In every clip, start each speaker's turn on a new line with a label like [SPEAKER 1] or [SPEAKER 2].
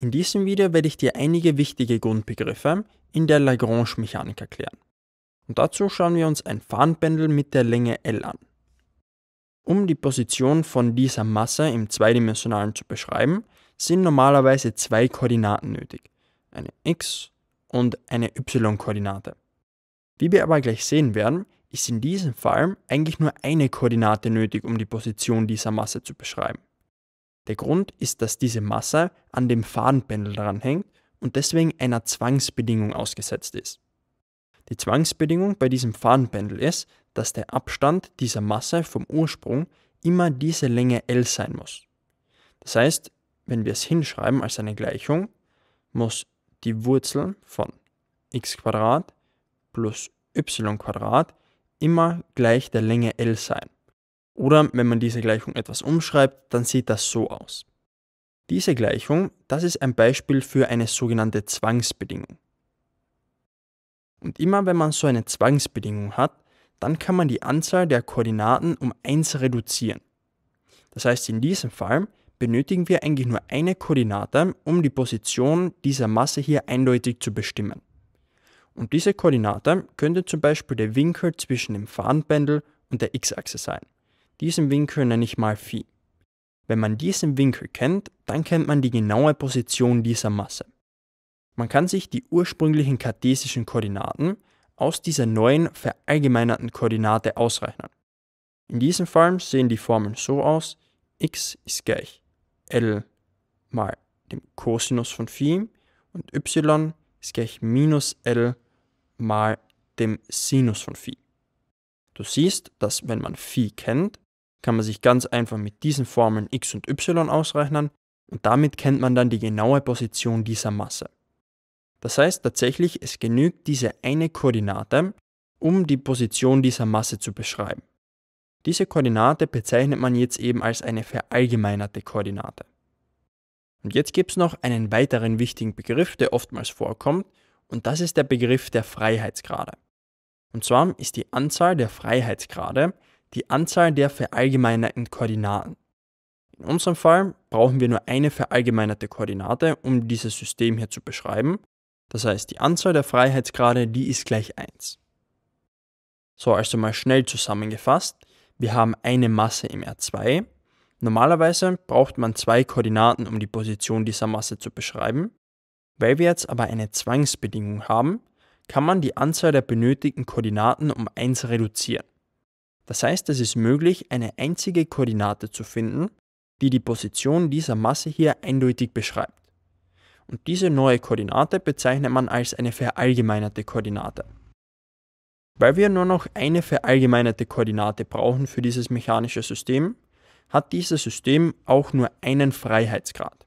[SPEAKER 1] In diesem Video werde ich dir einige wichtige Grundbegriffe in der Lagrange-Mechanik erklären. Und dazu schauen wir uns ein Fahnenpendel mit der Länge L an. Um die Position von dieser Masse im Zweidimensionalen zu beschreiben, sind normalerweise zwei Koordinaten nötig, eine x- und eine y-Koordinate. Wie wir aber gleich sehen werden, ist in diesem Fall eigentlich nur eine Koordinate nötig, um die Position dieser Masse zu beschreiben. Der Grund ist, dass diese Masse an dem Fadenpendel dranhängt und deswegen einer Zwangsbedingung ausgesetzt ist. Die Zwangsbedingung bei diesem Fadenpendel ist, dass der Abstand dieser Masse vom Ursprung immer diese Länge L sein muss. Das heißt, wenn wir es hinschreiben als eine Gleichung, muss die Wurzel von x plus y immer gleich der Länge L sein. Oder wenn man diese Gleichung etwas umschreibt, dann sieht das so aus. Diese Gleichung, das ist ein Beispiel für eine sogenannte Zwangsbedingung. Und immer wenn man so eine Zwangsbedingung hat, dann kann man die Anzahl der Koordinaten um 1 reduzieren. Das heißt, in diesem Fall benötigen wir eigentlich nur eine Koordinate, um die Position dieser Masse hier eindeutig zu bestimmen. Und diese Koordinate könnte zum Beispiel der Winkel zwischen dem Fadenpendel und der x-Achse sein. Diesen Winkel nenne ich mal Phi. Wenn man diesen Winkel kennt, dann kennt man die genaue Position dieser Masse. Man kann sich die ursprünglichen kartesischen Koordinaten aus dieser neuen verallgemeinerten Koordinate ausrechnen. In diesem Fall sehen die Formeln so aus, x ist gleich L mal dem Cosinus von Phi und y ist gleich minus L mal dem Sinus von Phi. Du siehst, dass wenn man Phi kennt, kann man sich ganz einfach mit diesen Formeln x und y ausrechnen und damit kennt man dann die genaue Position dieser Masse. Das heißt tatsächlich, es genügt diese eine Koordinate, um die Position dieser Masse zu beschreiben. Diese Koordinate bezeichnet man jetzt eben als eine verallgemeinerte Koordinate. Und jetzt gibt es noch einen weiteren wichtigen Begriff, der oftmals vorkommt, und das ist der Begriff der Freiheitsgrade. Und zwar ist die Anzahl der Freiheitsgrade die Anzahl der verallgemeinerten Koordinaten. In unserem Fall brauchen wir nur eine verallgemeinerte Koordinate, um dieses System hier zu beschreiben. Das heißt, die Anzahl der Freiheitsgrade, die ist gleich 1. So, also mal schnell zusammengefasst. Wir haben eine Masse im R2. Normalerweise braucht man zwei Koordinaten, um die Position dieser Masse zu beschreiben. Weil wir jetzt aber eine Zwangsbedingung haben, kann man die Anzahl der benötigten Koordinaten um 1 reduzieren. Das heißt, es ist möglich, eine einzige Koordinate zu finden, die die Position dieser Masse hier eindeutig beschreibt. Und diese neue Koordinate bezeichnet man als eine verallgemeinerte Koordinate. Weil wir nur noch eine verallgemeinerte Koordinate brauchen für dieses mechanische System, hat dieses System auch nur einen Freiheitsgrad.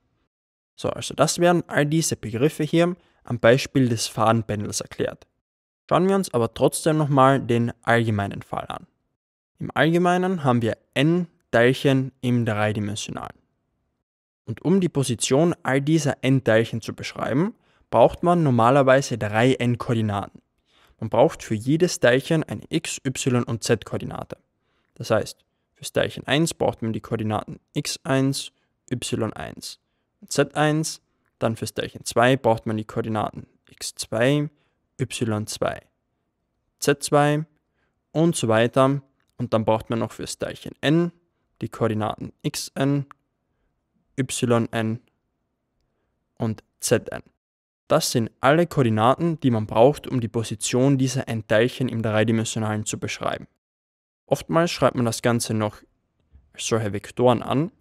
[SPEAKER 1] So, also das werden all diese Begriffe hier am Beispiel des Fadenpendels erklärt. Schauen wir uns aber trotzdem nochmal den allgemeinen Fall an. Im Allgemeinen haben wir n Teilchen im dreidimensionalen. Und um die Position all dieser n Teilchen zu beschreiben, braucht man normalerweise drei n-Koordinaten. Man braucht für jedes Teilchen eine x, y und z-Koordinate. Das heißt, fürs Teilchen 1 braucht man die Koordinaten x1, y1 und z1. Dann fürs Teilchen 2 braucht man die Koordinaten x2, y2, z2 und so weiter und dann braucht man noch fürs Teilchen n die Koordinaten xn, yn und zn. Das sind alle Koordinaten, die man braucht, um die Position dieser N-Teilchen im dreidimensionalen zu beschreiben. Oftmals schreibt man das Ganze noch solche Vektoren an.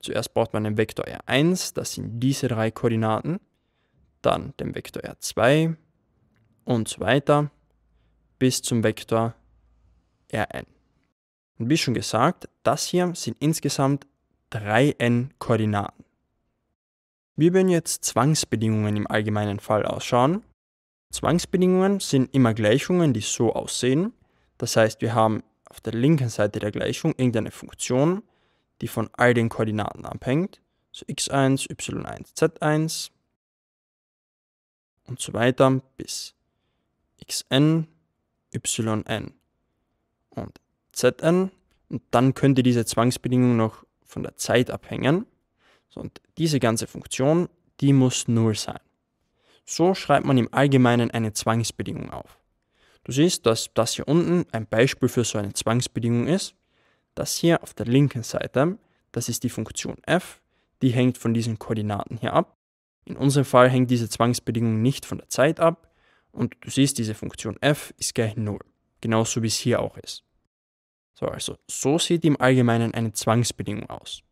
[SPEAKER 1] Zuerst braucht man den Vektor R1, das sind diese drei Koordinaten, dann den Vektor R2 und so weiter bis zum Vektor Rn. Und wie schon gesagt, das hier sind insgesamt 3 n-Koordinaten. Wie würden jetzt Zwangsbedingungen im allgemeinen Fall ausschauen? Zwangsbedingungen sind immer Gleichungen, die so aussehen. Das heißt, wir haben auf der linken Seite der Gleichung irgendeine Funktion, die von all den Koordinaten abhängt. So x1, y1, z1 und so weiter bis xn, yn. Und Zn. Und dann könnte diese Zwangsbedingung noch von der Zeit abhängen. So, und diese ganze Funktion, die muss 0 sein. So schreibt man im Allgemeinen eine Zwangsbedingung auf. Du siehst, dass das hier unten ein Beispiel für so eine Zwangsbedingung ist. Das hier auf der linken Seite, das ist die Funktion f, die hängt von diesen Koordinaten hier ab. In unserem Fall hängt diese Zwangsbedingung nicht von der Zeit ab und du siehst, diese Funktion f ist gleich 0, genauso wie es hier auch ist. So, also so sieht im Allgemeinen eine Zwangsbedingung aus.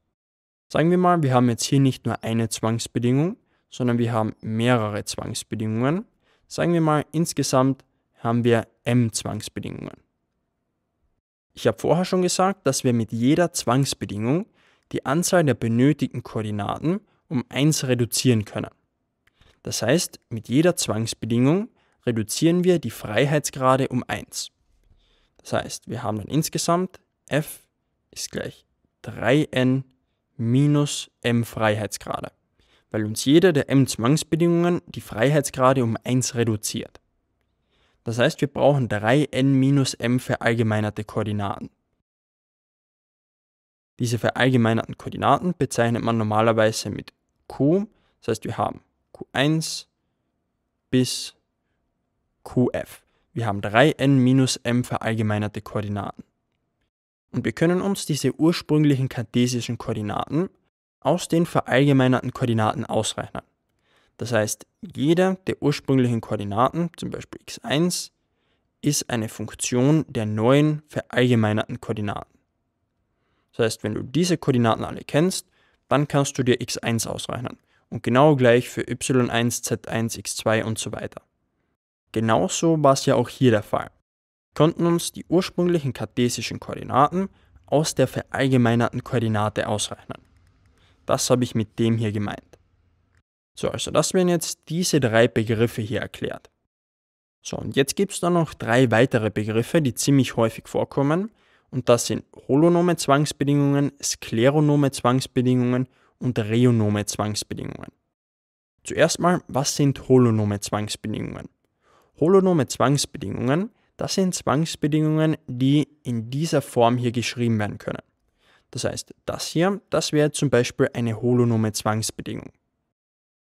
[SPEAKER 1] Sagen wir mal, wir haben jetzt hier nicht nur eine Zwangsbedingung, sondern wir haben mehrere Zwangsbedingungen. Sagen wir mal, insgesamt haben wir m Zwangsbedingungen. Ich habe vorher schon gesagt, dass wir mit jeder Zwangsbedingung die Anzahl der benötigten Koordinaten um 1 reduzieren können. Das heißt, mit jeder Zwangsbedingung reduzieren wir die Freiheitsgrade um 1. Das heißt, wir haben dann insgesamt f ist gleich 3n minus m Freiheitsgrade, weil uns jede der m Zwangsbedingungen die Freiheitsgrade um 1 reduziert. Das heißt, wir brauchen 3n minus m verallgemeinerte Koordinaten. Diese verallgemeinerten Koordinaten bezeichnet man normalerweise mit q, das heißt wir haben q1 bis qf. Wir haben 3n m verallgemeinerte Koordinaten. Und wir können uns diese ursprünglichen kartesischen Koordinaten aus den verallgemeinerten Koordinaten ausrechnen. Das heißt, jede der ursprünglichen Koordinaten, zum Beispiel x1, ist eine Funktion der neuen verallgemeinerten Koordinaten. Das heißt, wenn du diese Koordinaten alle kennst, dann kannst du dir x1 ausrechnen und genau gleich für y1, z1, x2 und so weiter. Genauso war es ja auch hier der Fall. konnten uns die ursprünglichen kartesischen Koordinaten aus der verallgemeinerten Koordinate ausrechnen. Das habe ich mit dem hier gemeint. So, also das wären jetzt diese drei Begriffe hier erklärt. So, und jetzt gibt es dann noch drei weitere Begriffe, die ziemlich häufig vorkommen. Und das sind holonome Zwangsbedingungen, skleronome Zwangsbedingungen und reonome Zwangsbedingungen. Zuerst mal, was sind holonome Zwangsbedingungen? Holonome Zwangsbedingungen, das sind Zwangsbedingungen, die in dieser Form hier geschrieben werden können. Das heißt, das hier, das wäre zum Beispiel eine holonome Zwangsbedingung.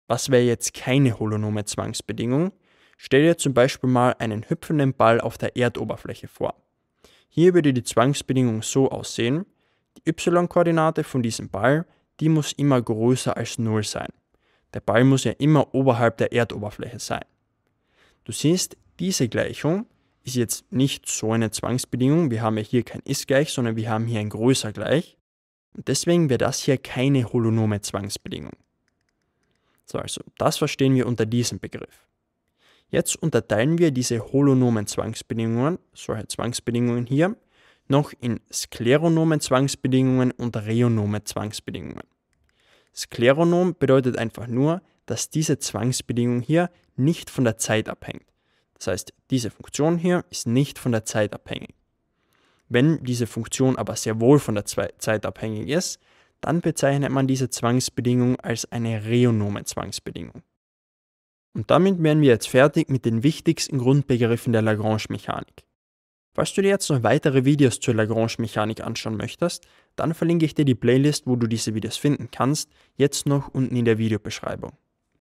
[SPEAKER 1] Was wäre jetzt keine holonome Zwangsbedingung? Stell dir zum Beispiel mal einen hüpfenden Ball auf der Erdoberfläche vor. Hier würde die Zwangsbedingung so aussehen, die y-Koordinate von diesem Ball, die muss immer größer als 0 sein. Der Ball muss ja immer oberhalb der Erdoberfläche sein. Du siehst, diese Gleichung ist jetzt nicht so eine Zwangsbedingung. Wir haben ja hier kein ist gleich, sondern wir haben hier ein größer gleich. Und deswegen wäre das hier keine holonome Zwangsbedingung. So, also das verstehen wir unter diesem Begriff. Jetzt unterteilen wir diese holonomen Zwangsbedingungen, solche halt Zwangsbedingungen hier, noch in skleronomen Zwangsbedingungen und reonome Zwangsbedingungen. Skleronom bedeutet einfach nur, dass diese Zwangsbedingung hier nicht von der Zeit abhängt. Das heißt, diese Funktion hier ist nicht von der Zeit abhängig. Wenn diese Funktion aber sehr wohl von der Zeit abhängig ist, dann bezeichnet man diese Zwangsbedingung als eine reonome Zwangsbedingung. Und damit wären wir jetzt fertig mit den wichtigsten Grundbegriffen der Lagrange-Mechanik. Falls du dir jetzt noch weitere Videos zur Lagrange-Mechanik anschauen möchtest, dann verlinke ich dir die Playlist, wo du diese Videos finden kannst, jetzt noch unten in der Videobeschreibung.